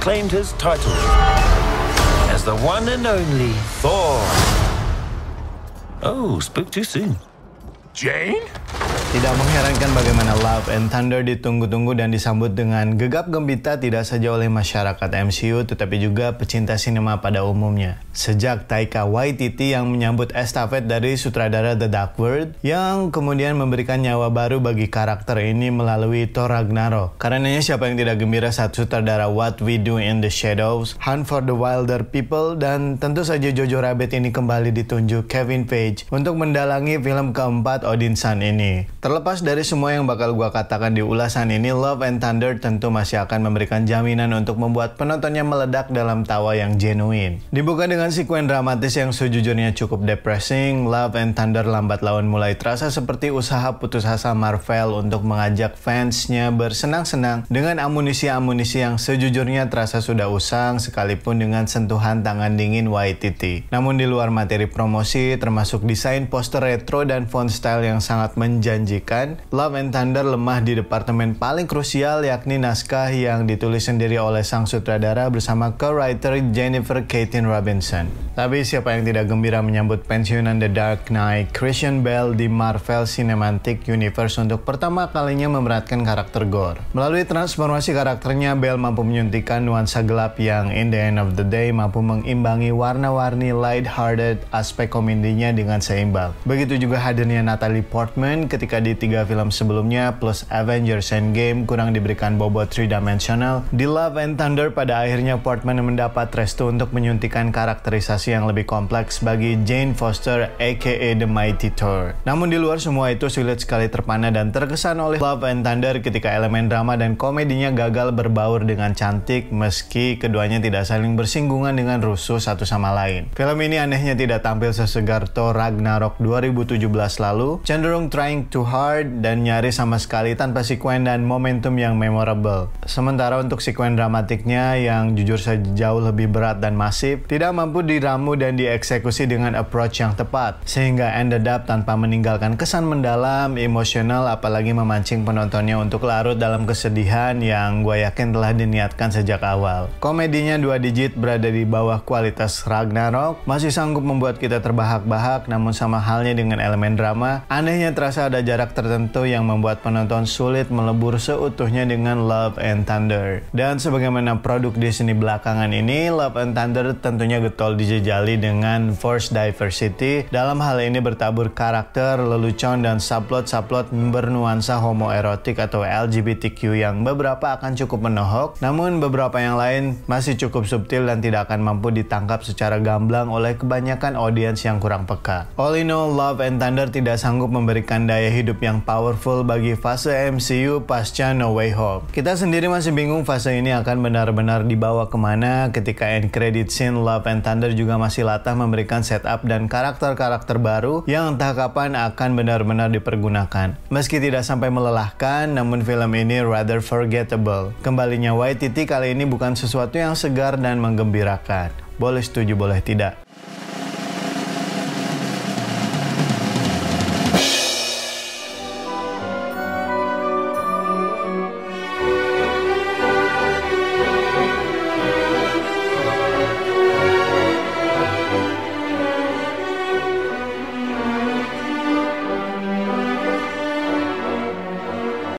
claimed his title as the one and only Thor. Oh, spoke too soon. Jane? Tidak mengherankan bagaimana Love and Thunder ditunggu-tunggu dan disambut dengan gegap gembita tidak saja oleh masyarakat MCU tetapi juga pecinta sinema pada umumnya. Sejak Taika Waititi yang menyambut estafet dari sutradara The Dark World yang kemudian memberikan nyawa baru bagi karakter ini melalui Thor Ragnarok. Karenanya siapa yang tidak gembira saat sutradara What We Do in the Shadows, Hunt for the Wilder People, dan tentu saja Jojo Rabbit ini kembali ditunjuk Kevin Page untuk mendalangi film keempat Odin Sun ini. Terlepas dari semua yang bakal gue katakan di ulasan ini, Love and Thunder tentu masih akan memberikan jaminan untuk membuat penontonnya meledak dalam tawa yang genuine. Dibuka dengan sekuen dramatis yang sejujurnya cukup depressing, Love and Thunder lambat laun mulai terasa seperti usaha putus asa Marvel untuk mengajak fansnya bersenang-senang dengan amunisi-amunisi yang sejujurnya terasa sudah usang sekalipun dengan sentuhan tangan dingin Waititi. Namun di luar materi promosi, termasuk desain poster retro dan font style yang sangat menjanjikan menjanjikan, Love and Thunder lemah di departemen paling krusial yakni naskah yang ditulis sendiri oleh sang sutradara bersama co-writer Jennifer Katyn Robinson. Tapi siapa yang tidak gembira menyambut pensiunan The Dark Knight Christian Bale di Marvel Cinematic Universe untuk pertama kalinya memerankan karakter Gore. Melalui transformasi karakternya, Bale mampu menyuntikkan nuansa gelap yang in the end of the day mampu mengimbangi warna-warni light-hearted aspek komedinya dengan seimbang. Begitu juga hadirnya Natalie Portman ketika di tiga film sebelumnya plus Avengers Endgame kurang diberikan bobot three-dimensional, di Love and Thunder pada akhirnya Portman mendapat restu untuk menyuntikan karakterisasi yang lebih kompleks bagi Jane Foster aka The Mighty Thor. Namun di luar semua itu sulit sekali terpana dan terkesan oleh Love and Thunder ketika elemen drama dan komedinya gagal berbaur dengan cantik meski keduanya tidak saling bersinggungan dengan rusuh satu sama lain. Film ini anehnya tidak tampil sesegar Thor Ragnarok 2017 lalu, cenderung trying to hard dan nyaris sama sekali tanpa sekuen dan momentum yang memorable. Sementara untuk sekuen dramatiknya yang jujur saja jauh lebih berat dan masif, tidak mampu diramu dan dieksekusi dengan approach yang tepat, sehingga ended up tanpa meninggalkan kesan mendalam, emosional, apalagi memancing penontonnya untuk larut dalam kesedihan yang gue yakin telah diniatkan sejak awal. Komedinya dua digit berada di bawah kualitas Ragnarok, masih sanggup membuat kita terbahak-bahak, namun sama halnya dengan elemen drama, anehnya terasa ada jarak jarak tertentu yang membuat penonton sulit melebur seutuhnya dengan Love and Thunder. Dan sebagaimana produk Disney belakangan ini, Love and Thunder tentunya getol dijejali dengan force diversity. Dalam hal ini bertabur karakter, lelucon, dan subplot-subplot bernuansa homoerotik atau LGBTQ yang beberapa akan cukup menohok, namun beberapa yang lain masih cukup subtil dan tidak akan mampu ditangkap secara gamblang oleh kebanyakan audiens yang kurang peka. All in all, Love and Thunder tidak sanggup memberikan daya hidup hidup yang powerful bagi fase MCU pasca No Way Home. Kita sendiri masih bingung fase ini akan benar-benar dibawa kemana ketika end credit scene Love and Thunder juga masih latah memberikan setup dan karakter-karakter baru yang entah kapan akan benar-benar dipergunakan. Meski tidak sampai melelahkan, namun film ini rather forgettable. Kembalinya Waititi kali ini bukan sesuatu yang segar dan menggembirakan. Boleh setuju, boleh tidak.